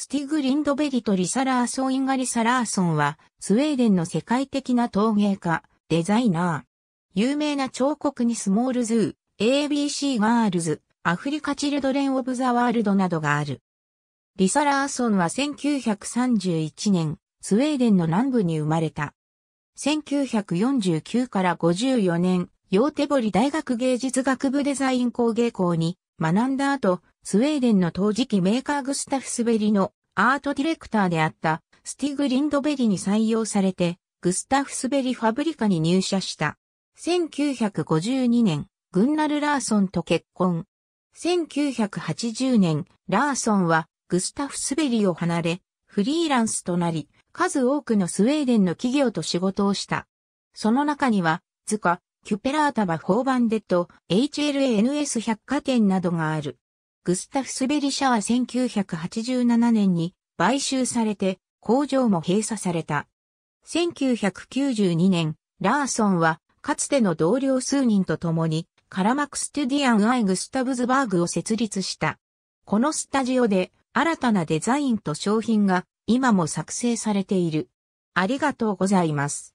スティグリンドベリとリサ・ラーソン・インガリ・サ・ラーソンは、スウェーデンの世界的な陶芸家、デザイナー。有名な彫刻にスモールズー、ABC ガールズ、アフリカチルドレン・オブ・ザ・ワールドなどがある。リサ・ラーソンは1931年、スウェーデンの南部に生まれた。1949から54年、ヨーテボリ大学芸術学部デザイン工芸校に学んだ後、スウェーデンの陶磁器メーカーグスタフスベリのアートディレクターであったスティグリンドベリに採用されて、グスタフスベリファブリカに入社した。1952年、グンナル・ラーソンと結婚。1980年、ラーソンはグスタフスベリを離れ、フリーランスとなり、数多くのスウェーデンの企業と仕事をした。その中には、図鑑キュペラータバ・ォーバンデッド、HLNS 百貨店などがある。グスタフスベリャは1987年に買収されて工場も閉鎖された。1992年、ラーソンはかつての同僚数人と共にカラマクストゥディアン・アイ・グスタブズバーグを設立した。このスタジオで新たなデザインと商品が今も作成されている。ありがとうございます。